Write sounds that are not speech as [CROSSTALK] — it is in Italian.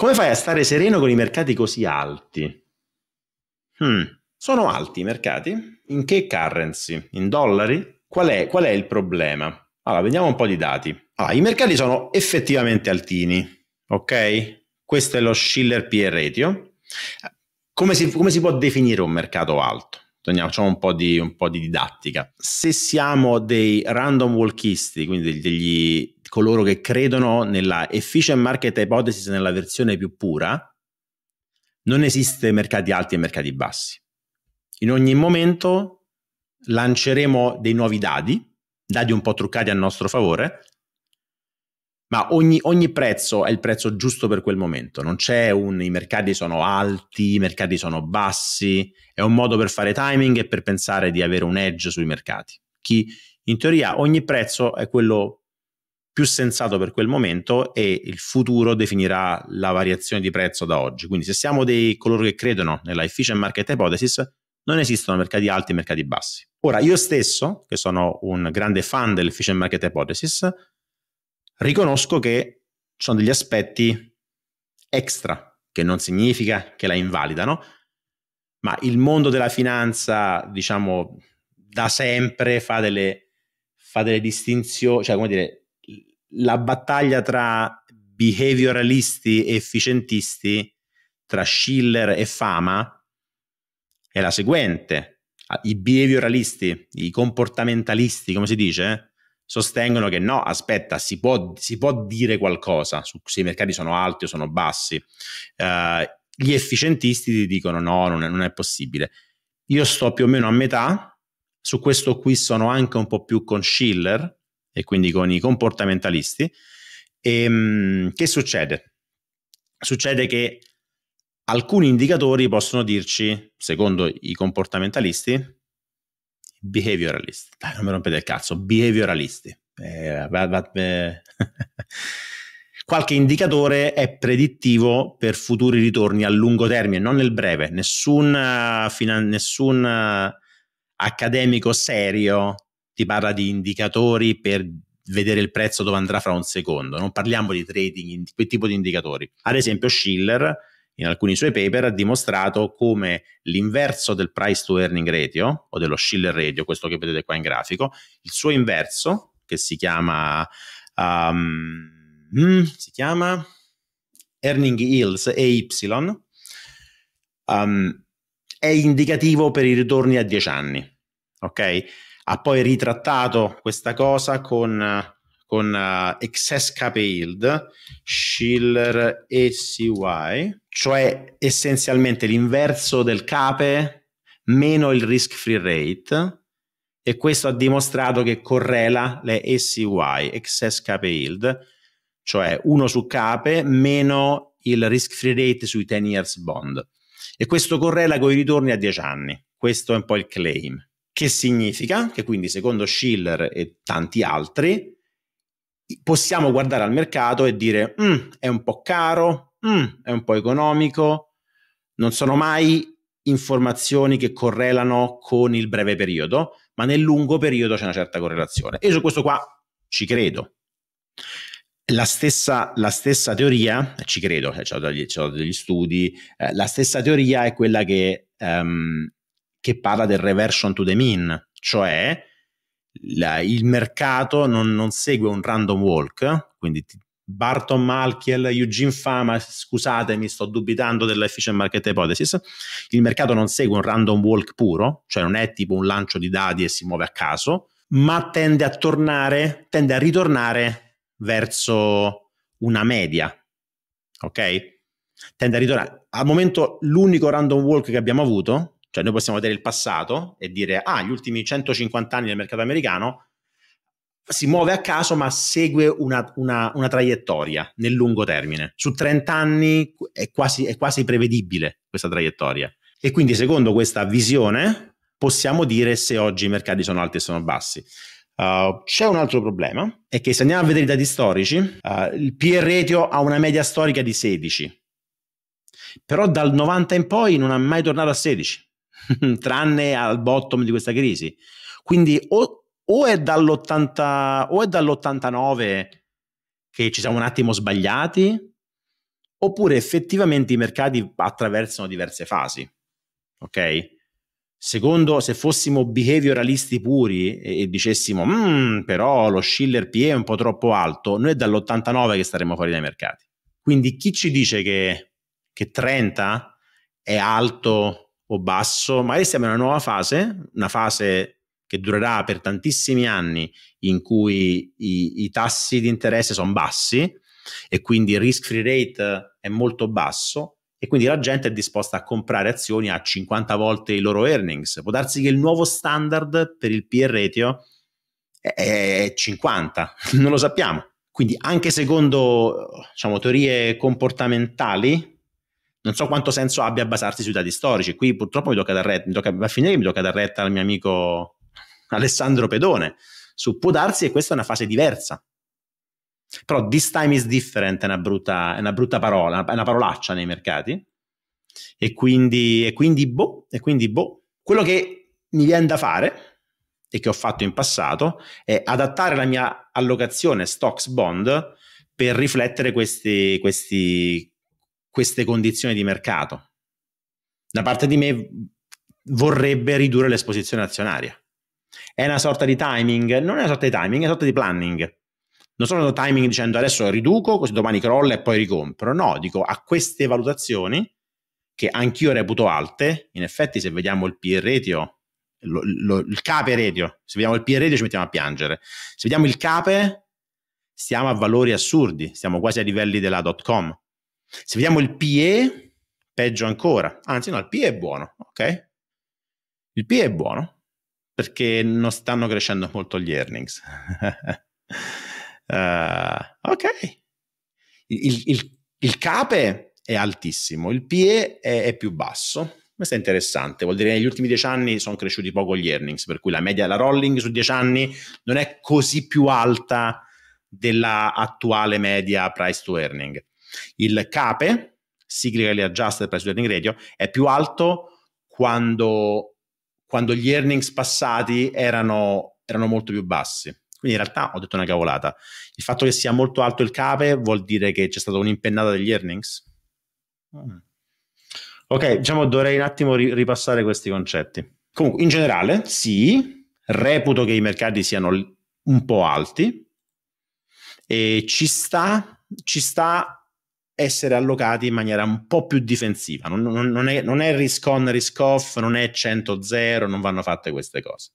Come fai a stare sereno con i mercati così alti? Hmm. Sono alti i mercati? In che currency? In dollari? Qual è, qual è il problema? Allora, vediamo un po' di dati. Allora, i mercati sono effettivamente altini, ok? Questo è lo Schiller PE ratio. Come si, come si può definire un mercato alto? facciamo un po, di, un po' di didattica. Se siamo dei random walkisti, quindi degli, coloro che credono nella efficient market hypothesis nella versione più pura, non esiste mercati alti e mercati bassi. In ogni momento lanceremo dei nuovi dadi, dadi un po' truccati a nostro favore, ma ogni, ogni, prezzo è il prezzo giusto per quel momento, non c'è un i mercati sono alti, i mercati sono bassi, è un modo per fare timing e per pensare di avere un edge sui mercati. Chi, in teoria ogni prezzo è quello più sensato per quel momento e il futuro definirà la variazione di prezzo da oggi. Quindi se siamo dei coloro che credono nella efficient market hypothesis, non esistono mercati alti e mercati bassi. Ora, io stesso, che sono un grande fan dell'efficient market hypothesis, riconosco che ci sono degli aspetti extra, che non significa che la invalidano, ma il mondo della finanza, diciamo, da sempre fa delle, fa delle distinzioni, cioè come dire, la battaglia tra behavioralisti e efficientisti, tra Schiller e Fama, è la seguente. I behavioralisti, i comportamentalisti, come si dice, sostengono che no, aspetta, si può, si può dire qualcosa su se i mercati sono alti o sono bassi. Eh, gli efficientisti ti dicono no, non è, non è possibile. Io sto più o meno a metà, su questo qui sono anche un po' più con Schiller e quindi con i comportamentalisti. E, ehm, che succede? Succede che alcuni indicatori possono dirci, secondo i comportamentalisti, behavioralisti, dai non mi rompete il cazzo, behavioralisti. Eh, eh, Qualche indicatore è predittivo per futuri ritorni a lungo termine, non nel breve. Nessun, eh, finan- nessun eh, accademico serio ti parla di indicatori per vedere il prezzo dove andrà fra un secondo. Non parliamo di trading, di quel tipo di indicatori. Ad esempio, Schiller in alcuni suoi paper ha dimostrato come l'inverso del price to earning ratio o dello Schiller ratio, questo che vedete qua in grafico, il suo inverso che si chiama um, mm, si chiama earning yields EY um, è indicativo per i ritorni a 10 anni, ok? Ha poi ritrattato questa cosa con con uh, Excess Cap Yield, Schiller ECY, cioè essenzialmente l'inverso del CAPE meno il risk free rate e questo ha dimostrato che correla le SCY, excess CAPE yield, cioè 1 su CAPE meno il risk free rate sui 10 years bond e questo correla con i ritorni a 10 anni, questo è un po' il claim, che significa che quindi secondo Schiller e tanti altri possiamo guardare al mercato e dire mm, è un po' caro, mm, è un po' economico, non sono mai informazioni che correlano con il breve periodo, ma nel lungo periodo c'è una certa correlazione. E su questo qua ci credo. La stessa, la stessa teoria, eh, ci credo, eh, cioè, ho degli, degli studi, eh, la stessa teoria è quella che, um, che, parla del reversion to the mean, cioè la, il mercato non, non, segue un random walk, quindi ti, Barton Malkiel, Eugene Fama, scusatemi, sto dubitando dell'efficient market hypothesis. Il mercato non segue un random walk puro, cioè non è tipo un lancio di dadi e si muove a caso, ma tende a tornare, tende a ritornare verso una media. Ok? Tende a ritornare. Al momento l'unico random walk che abbiamo avuto, cioè noi possiamo vedere il passato e dire, ah, gli ultimi 150 anni del mercato americano si muove a caso ma segue una, una, una traiettoria nel lungo termine. Su 30 anni è quasi, è quasi prevedibile questa traiettoria. E quindi secondo questa visione possiamo dire se oggi i mercati sono alti o sono bassi. Uh, c'è un altro problema, è che se andiamo a vedere i dati storici, uh, il PE ratio ha una media storica di 16, però dal 90 in poi non è mai tornato a 16, [LAUGHS] tranne al bottom di questa crisi. Quindi o o è, o è dall'89 che ci siamo un attimo sbagliati, oppure effettivamente i mercati attraversano diverse fasi. Ok? Secondo, se fossimo behavioralisti puri e, e dicessimo, mm, però lo Schiller PE è un po' troppo alto, noi è dall'89 che staremo fuori dai mercati. Quindi chi ci dice che, che 30 è alto o basso, magari siamo in una nuova fase, una fase che durerà per tantissimi anni in cui i, i tassi di interesse sono bassi e quindi il risk free rate è molto basso e quindi la gente è disposta a comprare azioni a 50 volte i loro earnings. Può darsi che il nuovo standard per il PE ratio è 50, [LAUGHS] non lo sappiamo. Quindi anche secondo diciamo, teorie comportamentali, non so quanto senso abbia basarsi sui dati storici. Qui purtroppo mi tocca dar retta, mi tocca, a finire che mi tocca dar retta al mio amico Alessandro Pedone, su può darsi che questa è una fase diversa. Però this time is different è una brutta, è una brutta parola, è una parolaccia nei mercati. E quindi, e quindi boh, e quindi boh. Quello che mi viene da fare e che ho fatto in passato è adattare la mia allocazione stocks bond per riflettere questi, questi, queste condizioni di mercato. Da parte di me vorrebbe ridurre l'esposizione azionaria è una sorta di timing, non è una sorta di timing, è una sorta di planning. Non sono timing dicendo adesso riduco, così domani crolla e poi ricompro. No, dico a queste valutazioni, che anch'io reputo alte, in effetti se vediamo il peer ratio, lo, lo, il cape ratio, se vediamo il peer ratio ci mettiamo a piangere. Se vediamo il cape, siamo a valori assurdi, siamo quasi a livelli della dot com. Se vediamo il PE, peggio ancora. Anzi, no, il PE è buono, ok? Il PE è buono, perché non stanno crescendo molto gli earnings. uh, [LAUGHS] ok, il, il, il, cape è altissimo, il PE è, è più basso. Questo è interessante, vuol dire che negli ultimi dieci anni sono cresciuti poco gli earnings, per cui la media, della rolling su dieci anni non è così più alta della attuale media price to earning. Il cape, Cyclical adjusted price to earning ratio, è più alto quando quando gli earnings passati erano, erano molto più bassi. Quindi in realtà ho detto una cavolata. Il fatto che sia molto alto il cape vuol dire che c'è stata un'impennata degli earnings? Mm. Ok, diciamo dovrei un attimo ri- ripassare questi concetti. Comunque, in generale, sì, reputo che i mercati siano un po' alti e ci sta, ci sta essere allocati in maniera un po' più difensiva. Non, non, non è, non è risk on, risk off, non è 100-0, non vanno fatte queste cose.